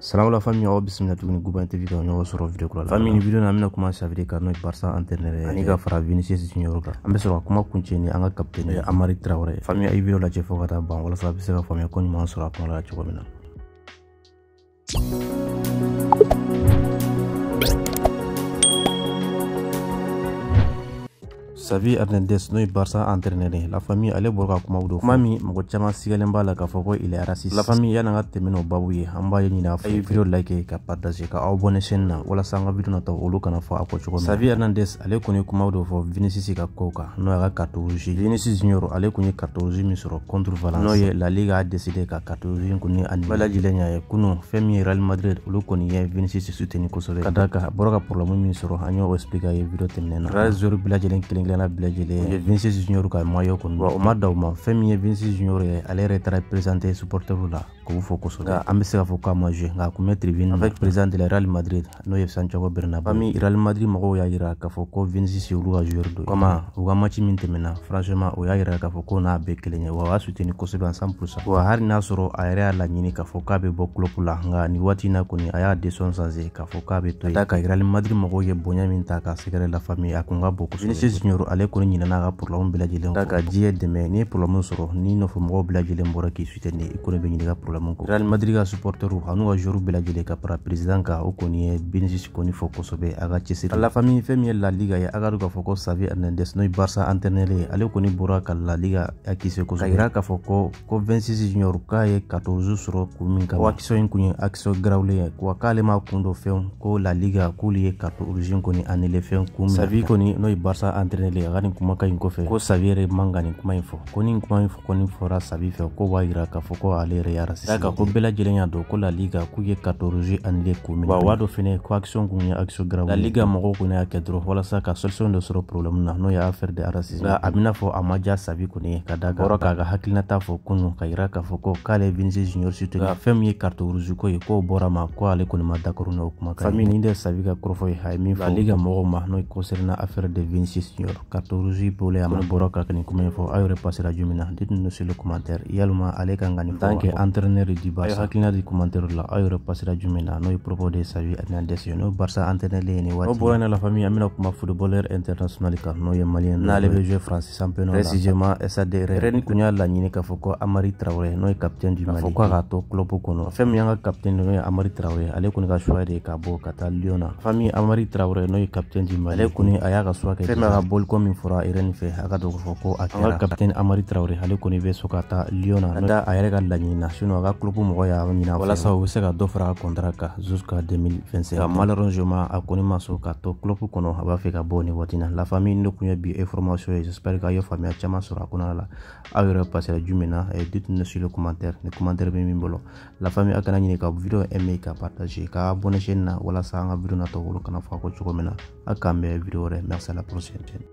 salamu la fami aw bisimila tuguni guba tv ka ɲɔgɔn sɔrɔ video kura la fami ni video na an bena kuma savide ka n'o ye barsa antɛnɛrɛ ani ka fara vinicius junior kan an be sɔrɔ ka kuma kuncɛ ni an ka kapitɛni amari tarawɛrɛ fami a video lajɛ fɔ ka taa ban walasa a bɛ se ka faamuya ko ɲuman sɔrɔ a kuma la cogo min na Savi Hernandez n'o ye Barça entraîneur ye La Famille ale bɔra ka kumaw do kuma min mɔgɔ caman sigalen b'a la k'a fɔ ko il est raciste La Famille yanni ka tɛmɛ n'o babu ye an b'a ye ɲini aw fɛ ye video like ka partage ka aw bɔ ne na walasa an ka video nata olu kana fɔ a kɔ cogo min Savi Hernandez ale kɔni ye kumaw dɔ fɔ Vinicius ka kow kan n'o y'a ka carte rouge Vinicius Junior ale kun ye carte rouge min sɔrɔ contre Valence n'o ye La Liga a décidé ka carte rouge in kɔni annulé bɛɛ lajɛlen ye kunun fɛn min ye Real Madrid olu kɔni ye Vinicius suteni kosɛbɛ ka d'a kan a bɔra ka problème min sɔrɔ an y'o explike a ye video tɛmɛnen na Real joueur bɛɛ kelen kelen sɛnɛgala bɛɛ ye vinicius junior ka mayo kɔni wa o ma daw ma fɛn min ye vinicius junior ye ale yɛrɛ taara présenter supporterw ah, la k'u fo kosɛbɛ an bɛ se k'a fɔ k'a ma jouer nka a kun bɛ tribune avec président de la Real Madrid n'o ye Santiago Bernabeu ami Real Madrid mɔgɔw y'a yira k'a fɔ ko Vinicius ye olu ka joueur dɔ ye kama u ka match min tɛmɛna franchement o y'a yira k'a fɔ ko n'a bɛɛ kelen ye wa o y'a soutenu kosɛbɛ 100% wa hali n'a sɔrɔ a yɛrɛ y'a laɲini k'a fɔ k'a bɛ bɔ club la nka nin waati in na kɔni a y'a décision changer k'a fɔ k'a bɛ to yen ka d'a kan Real Madrid mɔgɔw ye bonya min ta k'a sɛgɛrɛ la famille a kun ka bon kosɛbɛ Vinicius Junior ale kɔni ɲinana ka porobilɛmu bɛɛ lajɛlen kɔ ka ji dɛmɛ ni ye porobilɛmu sɔrɔ ni nɔfɛmɔgɔw bɛɛ lajɛlen bɔra k'i sutene i kɔni bɛ ɲini ka porobilɛmu kɔ real madrid ka supportɛrw an'u ka joueur bɛɛ lajɛlen ka para president kan o kɔni ye benesis kɔni fɔ kosɛbɛ a ka cɛsiri la famille fɛn min ye la liga ye a ka dɔn k'a fɔ ko savi hernandez n'o ye barça entraîneur ye ale kɔni bɔra ka la liga akise kosɛbɛ ka yira k'a fɔ ko ko 26 junior k'a ye 14 sɔrɔ kun min kama ko akisɔn in kun ye akisɔn grawule ye wa k'ale ma kun dɔ fɛnw ko la liga k'olu ye 14 kɔni anele fɛn kun min savi kɔni n'o ye barça entraîneur wele a ka nin kuma ka ɲi kɔfɛ ko sabi yɛrɛ man ka nin kuma ɲi fɔ ko nin kuma in fɔ ko nin fɔra sabi fɛ ko b'a yira k'a fɔ ko ale yɛrɛ yarasi da kan ko bɛɛ lajɛlen y'a dɔn ko la liga k'u ye katoroze anile ko minɛ wa wa dɔ fɛnɛ ko action kun ye action grave la liga mɔgɔw kun y'a kɛ dɔrɔn walasa ka solution dɔ sɔrɔ problème na n'o ye affaire de racisme nka a bena fɔ a ma diya sabi kɔni ye ka da kan kɔrɔ k'a ka hakilinata fɔ kunu ka yira k'a fɔ ko k'ale vinise junior sute fɛn min ye kartoruzi ko ye k'o bɔra ma ko ale kɔni ma dakɔrɔ n'o kuma ka fami nin de sabi ka kɔrɔfɔ ye a ye min fɔ liga mɔgɔw ma n'o e concerne affaire de vinise junior carte rouge bolo a ma bɔrɔ ka kɛ kuma in fɔ aw yɛrɛ pasera ju min na commentaire yalima ale kan ka nin tant entraîneur du barça hakilina di commentaire la aw yɛrɛ pasera n'o ye propos de savi hernandez ye n'o barça entraîneur le ye nin waati n'o la famille an kuma footballeur international kan n'o ye malien n'ale bɛ jouer france championnat la précisément sad rennes kun y'a laɲini k'a fɔ ko amari traoré n'o ye capitaine du mali k'a k'a to club kɔnɔ fɛn min y'an capitaine n'o amari traoré ale kɔni ka choix de ka bɔ ka lyon famille amari traoré n'o ye capitaine du mali ale kɔni a y'a ka choix ka ball iko min fɔra irɛni fɛ a ka dɔn k'a fɔ ko a kɛra kapitɛni amari tarawele ale kɔni bɛ so ka taa liyɔn na da a yɛrɛ ka laɲini na sinɔ a ka kulobu mɔgɔ y'a ɲina walasa u be se ka dɔ fara a kɔntara kan juska 2025 malheureusement a kɔni ma so ka to kulobu kɔnɔ a b'a fɛ ka bɔ ni waati na la famille ne kun ye bi information ye j'espère k'a ye faamuya caaman sɔrɔ a kɔnɔna la aw yɛrɛ pasera jumɛn na ditune sur le commentaire ni commentaire be min bolo la famille a kana ɲini ka video aimé ka partager ka abonné chaîne na walasa an ka video natɔ wolo kana fɔ a ko cogo min na a k'an bɛɛ video wɛrɛ merci à la prochaine